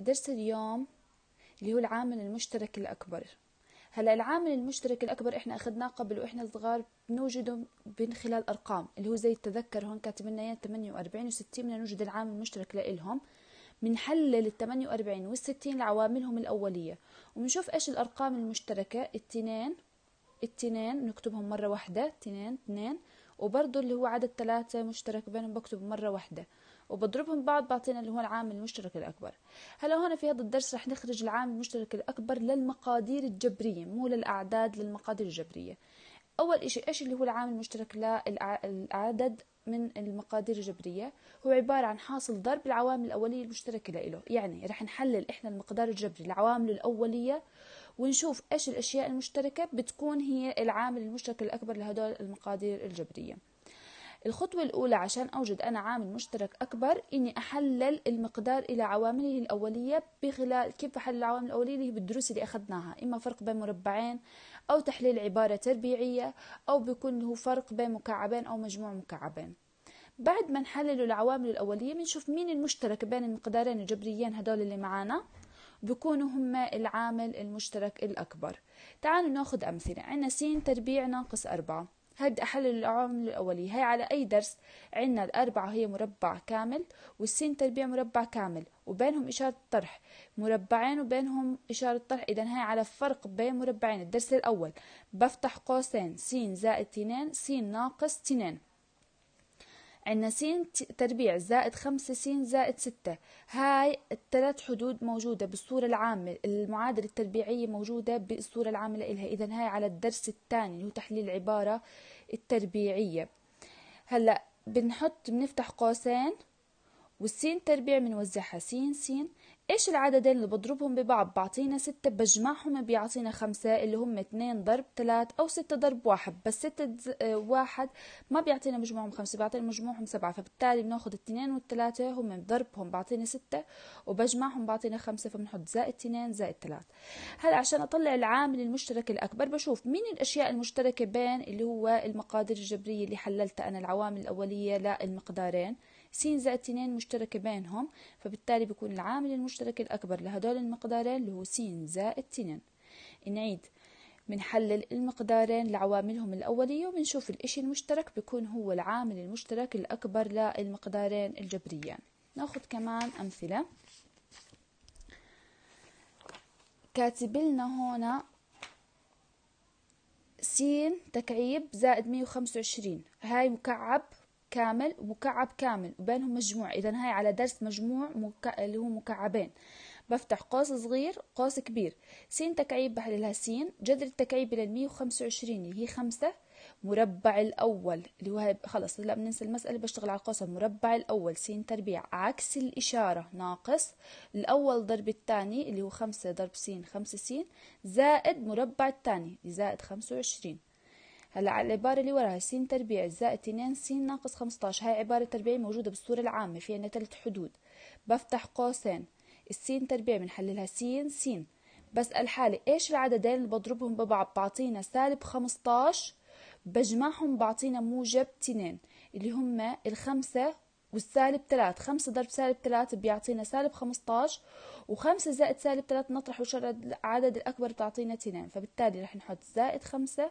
درس اليوم اللي هو العامل المشترك الأكبر هلا العامل المشترك الأكبر إحنا أخذناه قبل وإحنا صغار بنوجده من خلال أرقام اللي هو زي التذكر هون كاتب لنا 48 و 60 بدنا نوجد العامل المشترك لإلهم بنحلل ال 48 وال 60 لعواملهم الأولية وبنشوف إيش الأرقام المشتركة التنين التنين بنكتبهم مرة واحدة تنين تنين وبرضه اللي هو عدد ثلاثة مشترك بينهم بكتب مرة واحدة وبضربهم بعض بعطينا اللي هو العامل المشترك الأكبر هلا هون في هذا الدرس رح نخرج العامل المشترك الأكبر للمقادير الجبرية مو للأعداد للمقادير الجبرية أول إشي إيش اللي هو العامل المشترك للعدد من المقادير الجبرية هو عبارة عن حاصل ضرب العوامل الأولية المشتركة له يعني رح نحلل إحنا المقدار الجبري العوامل الأولية ونشوف إيش الأشياء المشتركة بتكون هي العامل المشترك الأكبر لهدول المقادير الجبرية الخطوة الأولى عشان أوجد أنا عامل مشترك أكبر إني أحلل المقدار إلى عوامله الأولية بخلال كيف بحلل العوامل الأولية اللي هي بالدروس اللي أخذناها إما فرق بين مربعين أو تحليل عبارة تربيعية أو بيكون هو فرق بين مكعبين أو مجموع مكعبين بعد ما نحلل العوامل الأولية بنشوف مين المشترك بين المقدارين الجبريين هدول اللي معانا بكونوا هم العامل المشترك الأكبر تعالوا ناخد أمثلة عنا س تربيع ناقص أربعة هاد أحل العامل الأولي هاي على أي درس عنا الأربعة هي مربع كامل والسين تربيع مربع كامل وبينهم إشارة طرح مربعين وبينهم إشارة طرح إذا هاي على فرق بين مربعين الدرس الأول بفتح قوسين س زائد تنين س ناقص تنين عندنا س تربيع زائد خمسة س زائد ستة هاي الثلاث حدود موجودة بالصورة العامة المعادلة التربيعية موجودة بالصورة العامة لإلها إذا هاي على الدرس الثاني اللي هو تحليل العبارة التربيعية هلأ بنحط بنفتح قوسين والسين تربيع بنوزعها س س ايش العددين اللي بضربهم ببعض بعطينا ستة بجمعهم بيعطينا خمسة اللي هم اتنين ضرب ثلاث او ستة ضرب واحد بس ستة آه، واحد ما بيعطينا مجموعهم خمسة بيعطينا مجموعهم سبعة فبالتالي بناخد اتنين والثلاثة هم بضربهم بعطينا ستة وبجمعهم بعطينا خمسة فبنحط زائد اتنين زائد ثلاث هلا عشان اطلع العامل المشترك الاكبر بشوف مين الاشياء المشتركة بين اللي هو المقادير الجبرية اللي حللتها انا العوامل الاولية للمقدارين س زائد 2 مشتركة بينهم فبالتالي بيكون العامل المشترك الأكبر لهدول المقدارين اللي هو س زائد 2 نعيد بنحلل المقدارين لعواملهم الأولية وبنشوف الإشي المشترك بيكون هو العامل المشترك الأكبر للمقدارين الجبريين ناخد كمان أمثلة كاتب لنا هنا س تكعيب زائد 125 هاي مكعب كامل ومكعب كامل وبينهم مجموع اذا هاي على درس مجموع مكع... اللي هو مكعبين بفتح قوس صغير قوس كبير س تكعيب بحللها س جذر التكعيب لل 125 اللي هي خمسة مربع الأول اللي هو خلص هلا بننسى المسألة بشتغل على القوس المربع الأول س تربيع عكس الإشارة ناقص الأول ضرب الثاني اللي هو خمسة ضرب س خمسة س زائد مربع الثاني زائد خمسة وعشرين هلا على العبارة اللي وراها س تربيع زائد اتنين س ناقص خمسطاش هاي عبارة تربيع موجودة بالصورة العامة في عنا تلت حدود بفتح قوسين الس تربيع بنحللها س س بسأل حالي ايش العددين اللي بضربهم ببعض بعطينا سالب خمسطاش بجمعهم بعطينا موجب اتنين اللي هما الخمسة والسالب تلات خمسة ضرب سالب تلات بيعطينا سالب خمسطاش وخمسة زائد سالب تلات نطرح وشرد العدد الأكبر بتعطينا تنين فبالتالي رح نحط زائد خمسة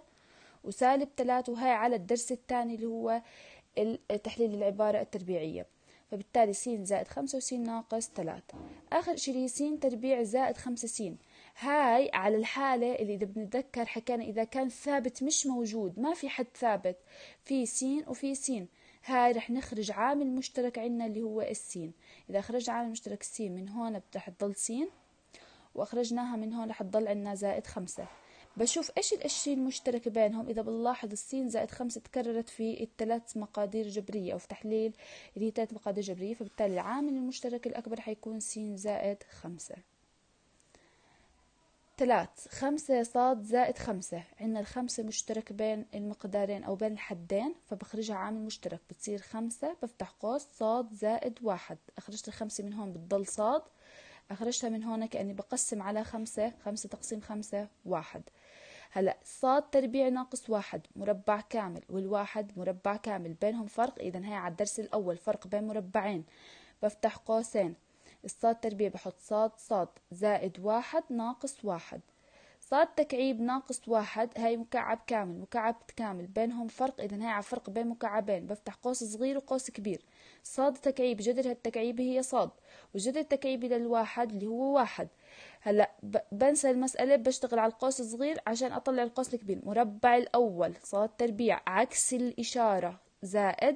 وسالب وهي على الدرس الثاني اللي هو تحليل العبارة التربيعية فبالتالي س زائد خمسة وس ناقص تلاتة آخر شي س تربيع زائد خمسة س هاي على الحالة اللي إذا بنتذكر حكينا إذا كان ثابت مش موجود ما في حد ثابت في س وفي س هاي رح نخرج عامل مشترك عندنا اللي هو السين إذا خرج عامل مشترك السين من هون رح تضل سين وأخرجناها من هون رح تضل عندنا زائد خمسة بشوف ايش الاشي المشترك بينهم اذا بنلاحظ السين زائد خمسة تكررت في الثلاث مقادير جبرية او في تحليل اللي هي ثلاث مقادير جبرية فبالتالي العامل المشترك الاكبر حيكون سين زائد خمسة ثلاث خمسة صاد زائد خمسة عندنا الخمسة مشترك بين المقدارين أو بين الحدين فبخرجها عامل مشترك بتصير خمسة بفتح قوس صاد زائد واحد أخرجت الخمسة من هون بتضل صاد أخرجتها من هون كأني بقسم على خمسة خمسة تقسيم خمسة واحد هلا صاد تربيع ناقص واحد مربع كامل والواحد مربع كامل بينهم فرق إذا هي على الدرس الأول فرق بين مربعين بفتح قوسين الصاد تربيع بحط صاد صاد زائد واحد ناقص واحد صاد تكعيب ناقص واحد هاي مكعب كامل مكعب كامل بينهم فرق إذا هاي على فرق بين مكعبين بفتح قوس صغير وقوس كبير صاد تكعيب جذر هالتكعيب هي صاد وجذر التكعيب للواحد اللي هو واحد هلا بنسى المسألة بشتغل على القوس الصغير عشان أطلع القوس الكبير مربع الأول صاد تربيع عكس الإشارة زائد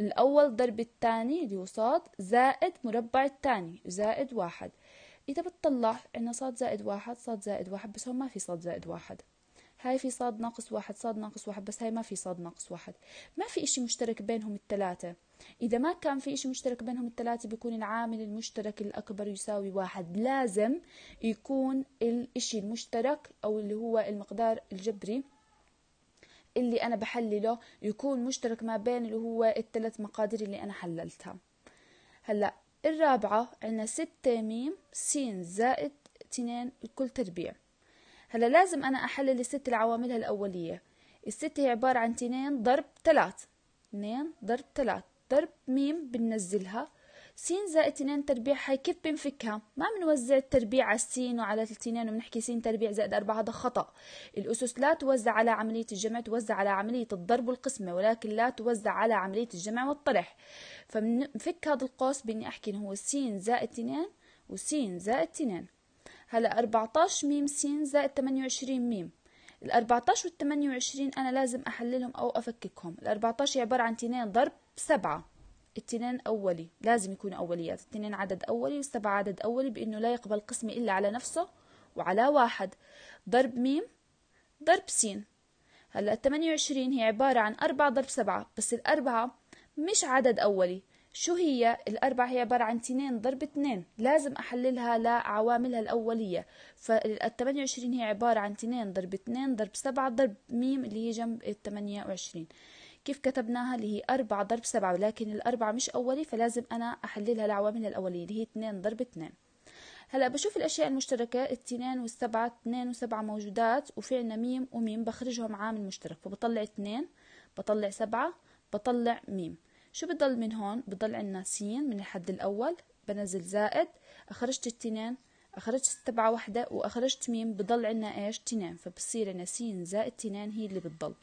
الأول ضرب الثاني اللي هو صاد زائد مربع الثاني زائد واحد إذا بتطلع عنا صاد زائد واحد صاد زائد واحد بس هون ما في صاد زائد واحد هاي في صاد ناقص واحد صاد ناقص واحد بس هاي ما في صاد ناقص واحد ما في إشي مشترك بينهم الثلاثة إذا ما كان في إشي مشترك بينهم الثلاثة بيكون العامل المشترك الأكبر يساوي واحد لازم يكون الإشي المشترك أو اللي هو المقدار الجبري اللي أنا بحلله يكون مشترك ما بين اللي هو الثلاث مقادير اللي أنا حللتها هلأ الرابعة عنا ستة ميم سين زائد اتنين الكل تربيع هلا لازم أنا أحلل الست لعواملها الأولية الست هي عبارة عن اتنين ضرب تلات اتنين ضرب تلات ضرب ميم بننزلها سين زائد اتنين تربيع هاي كيف بنفكها؟ ما بنوزع التربيع على السين وعلى التنين وبنحكي سين تربيع زائد أربعة هذا خطأ الأسس لا توزع على عملية الجمع توزع على عملية الضرب والقسمة ولكن لا توزع على عملية الجمع والطرح فبنفك هذا القوس بإني أحكي إنه هو س زائد 2 وس زائد 2 هلا 14 ميم س زائد 28 ميم ال 14 وال 28 أنا لازم أحللهم أو أفككهم ال 14 عبارة عن 2 ضرب 7 التنين أولي لازم يكون أوليات التنين عدد أولي والسبعة عدد أولي بأنه لا يقبل قسمي إلا على نفسه وعلى واحد ضرب ميم ضرب سين هلا 28 هي عبارة عن أربعة ضرب سبعة بس الأربعة مش عدد أولي شو هي الأربعة هي عبارة عن تنين ضرب اتنين لازم أحللها لعواملها الأولية فال وعشرين هي عبارة عن تنين ضرب اتنين ضرب سبعة ضرب ميم اللي هي جنب التمانية وعشرين كيف كتبناها اللي هي أربعة ضرب سبعة ولكن الأربعة مش أولي فلازم أنا أحللها لعواملها الأولية اللي هي اتنين ضرب اتنين هلا بشوف الاشياء المشتركه التنين والسبعه اتنين وسبعه موجودات وفي عنا ميم وميم بخرجهم عامل مشترك فبطلع اتنين بطلع سبعه بطلع ميم شو بضل من هون بضل عنا س من الحد الأول بنزل زائد أخرجت التنين أخرجت تبعة واحدة وأخرجت ميم بضل عنا إيش تنين فبصير عنا س زائد تنين هي اللي بتضل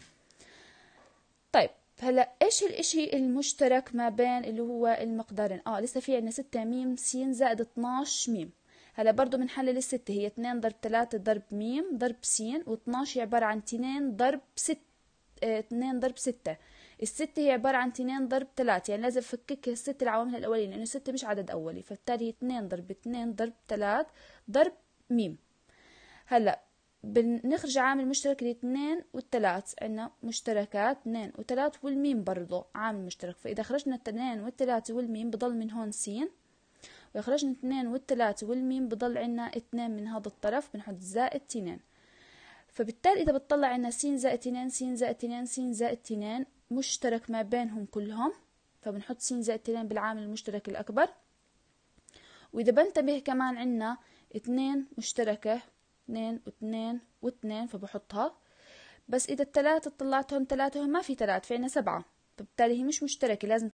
طيب هلا ايش الاشي المشترك ما بين اللي هو المقدارين اه لسه في عنا ستة ميم س زائد 12 ميم هلا برضو بنحلل الستة هي 2 ضرب 3 ضرب ميم ضرب س و12 عبارة عن 2 ضرب 6 2 آه، ضرب 6 الستة هي عبارة عن اتنين ضرب ثلاثة يعني لازم أفككها الست لعواملها الأولية لأنه الستة مش عدد أولي فبالتالي هي اتنين ضرب اتنين ضرب تلات ضرب ميم هلا بنخرج عامل مشترك لاتنين والتلات عنا مشتركات اتنين وتلات والميم برضو عامل مشترك فإذا خرجنا اتنين والتلاتة والميم بضل من هون سين وإذا اتنين والتلاتة والميم بضل عنا اتنين من هذا الطرف بنحط زائد اتنين فبالتالي إذا بتطلع عنا سين زائد اتنين سين زائد اتنين سين زائد اتنين مشترك ما بينهم كلهم فبنحط س زائد تنين بالعامل المشترك الأكبر وإذا بنتبه كمان عنا اتنين مشتركة اتنين واتنين واتنين فبحطها بس إذا التلاتة طلعتهم تلاتة ما في تلات في سبعة فبالتالي هي مش مشتركة لازم